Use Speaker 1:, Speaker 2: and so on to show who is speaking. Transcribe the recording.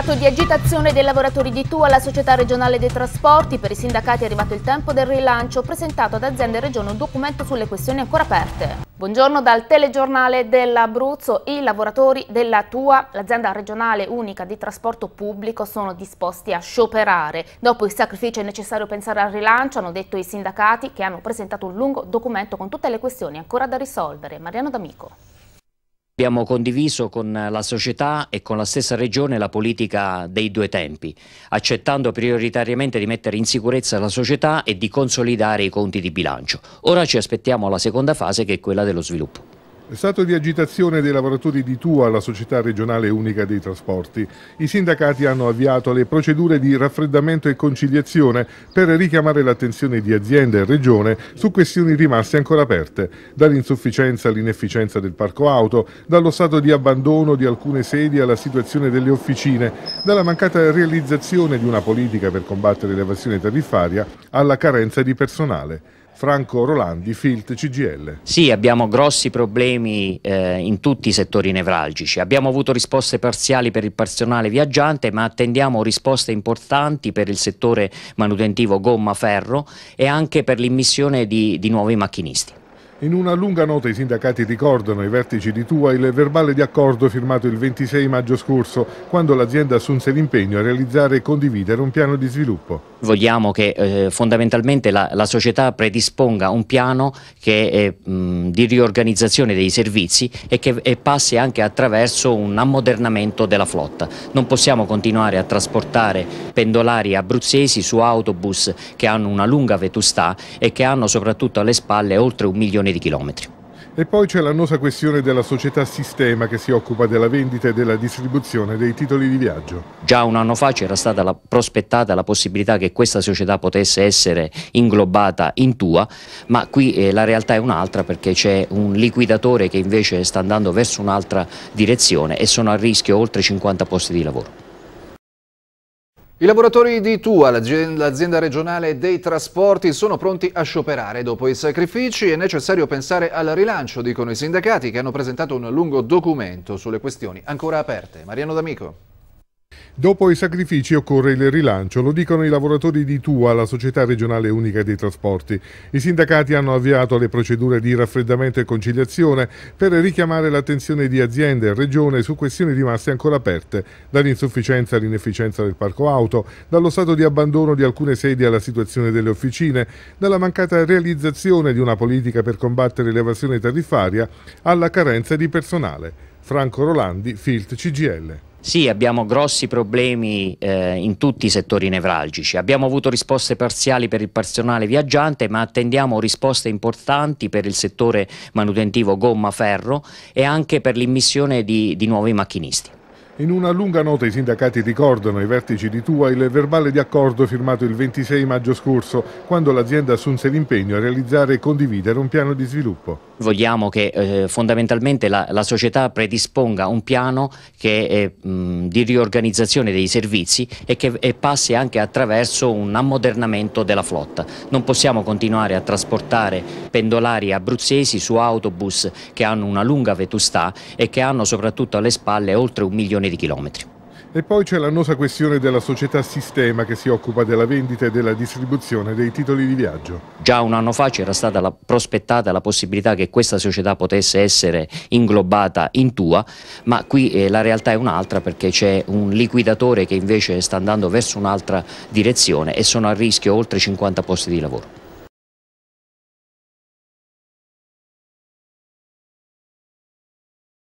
Speaker 1: Stato di agitazione dei lavoratori di TUA alla Società regionale dei trasporti, per i sindacati è arrivato il tempo del rilancio, presentato ad azienda e regione un documento sulle questioni ancora aperte. Buongiorno dal telegiornale dell'Abruzzo, i lavoratori della TUA, l'azienda regionale unica di trasporto pubblico, sono disposti a scioperare. Dopo il sacrificio è necessario pensare al rilancio, hanno detto i sindacati che hanno presentato un lungo documento con tutte le questioni ancora da risolvere. Mariano D'Amico.
Speaker 2: Abbiamo condiviso con la società e con la stessa regione la politica dei due tempi, accettando prioritariamente di mettere in sicurezza la società e di consolidare i conti di bilancio. Ora ci aspettiamo la seconda fase che è quella dello sviluppo.
Speaker 3: È stato di agitazione dei lavoratori di Tua, la società regionale unica dei trasporti. I sindacati hanno avviato le procedure di raffreddamento e conciliazione per richiamare l'attenzione di azienda e regione su questioni rimaste ancora aperte, dall'insufficienza all'inefficienza del parco auto, dallo stato di abbandono di alcune sedi alla situazione delle officine, dalla mancata realizzazione di una politica per combattere l'evasione tariffaria alla carenza di personale. Franco Rolandi, Filt CGL.
Speaker 2: Sì, abbiamo grossi problemi eh, in tutti i settori nevralgici. Abbiamo avuto risposte parziali per il personale viaggiante, ma attendiamo risposte importanti per il settore manutentivo gomma-ferro e anche per l'immissione di, di nuovi macchinisti.
Speaker 3: In una lunga nota i sindacati ricordano ai vertici di Tua il verbale di accordo firmato il 26 maggio scorso, quando l'azienda assunse l'impegno a realizzare e condividere un piano di sviluppo.
Speaker 2: Vogliamo che eh, fondamentalmente la, la, società predisponga un piano che, eh, mh, di riorganizzazione dei servizi e che e passi anche attraverso un ammodernamento della flotta. Non possiamo continuare a trasportare pendolari abruzzesi su autobus che hanno una lunga vetustà e che hanno soprattutto alle spalle oltre un milione milioni di chilometri.
Speaker 3: E poi c'è l'annosa questione della società Sistema che si occupa della vendita e della distribuzione dei titoli di viaggio.
Speaker 2: Già un anno fa c'era stata la prospettata la possibilità che questa società potesse essere inglobata in tua, ma qui eh, la realtà è un'altra perché c'è un liquidatore che invece sta andando verso un'altra direzione e sono a rischio oltre 50 posti di lavoro.
Speaker 3: I lavoratori di Tua,
Speaker 2: l'azienda regionale dei trasporti, sono pronti a scioperare. Dopo i sacrifici è
Speaker 1: necessario pensare al rilancio, dicono i sindacati, che hanno presentato un lungo documento sulle questioni ancora aperte. Mariano D'Amico.
Speaker 3: Dopo i sacrifici occorre il rilancio, lo dicono i lavoratori di TUA, la società regionale unica dei trasporti. I sindacati hanno avviato le procedure di raffreddamento e conciliazione per richiamare l'attenzione di aziende e regione su questioni rimaste ancora aperte, dall'insufficienza all'inefficienza del parco auto, dallo stato di abbandono di alcune sedi alla situazione delle officine, dalla mancata realizzazione di una politica per combattere l'evasione tariffaria alla carenza di personale. Franco Rolandi, Filt CGL.
Speaker 2: Sì, abbiamo grossi problemi eh, in tutti i settori nevralgici. Abbiamo avuto risposte parziali per il personale viaggiante, ma attendiamo risposte importanti per il settore manutentivo gomma-ferro e anche per l'immissione di, di nuovi macchinisti.
Speaker 3: In una lunga nota i sindacati ricordano ai vertici di Tua il verbale di accordo firmato il 26 maggio scorso, quando l'azienda assunse l'impegno a realizzare e condividere un piano di sviluppo.
Speaker 2: Vogliamo che eh, fondamentalmente la, la, società predisponga un piano che, eh, mh, di riorganizzazione dei servizi e che e passi anche attraverso un ammodernamento della flotta. Non possiamo continuare a trasportare pendolari abruzzesi su autobus che hanno una lunga vetustà e che hanno soprattutto alle spalle oltre un milione di chilometri.
Speaker 3: E poi c'è l'annosa questione della società Sistema che si occupa della vendita e della distribuzione dei titoli di viaggio.
Speaker 2: Già un anno fa c'era stata la prospettata la possibilità che questa società potesse essere inglobata in tua, ma qui eh, la realtà è un'altra perché c'è un liquidatore che invece sta andando verso un'altra
Speaker 3: direzione e sono a rischio oltre 50 posti di lavoro.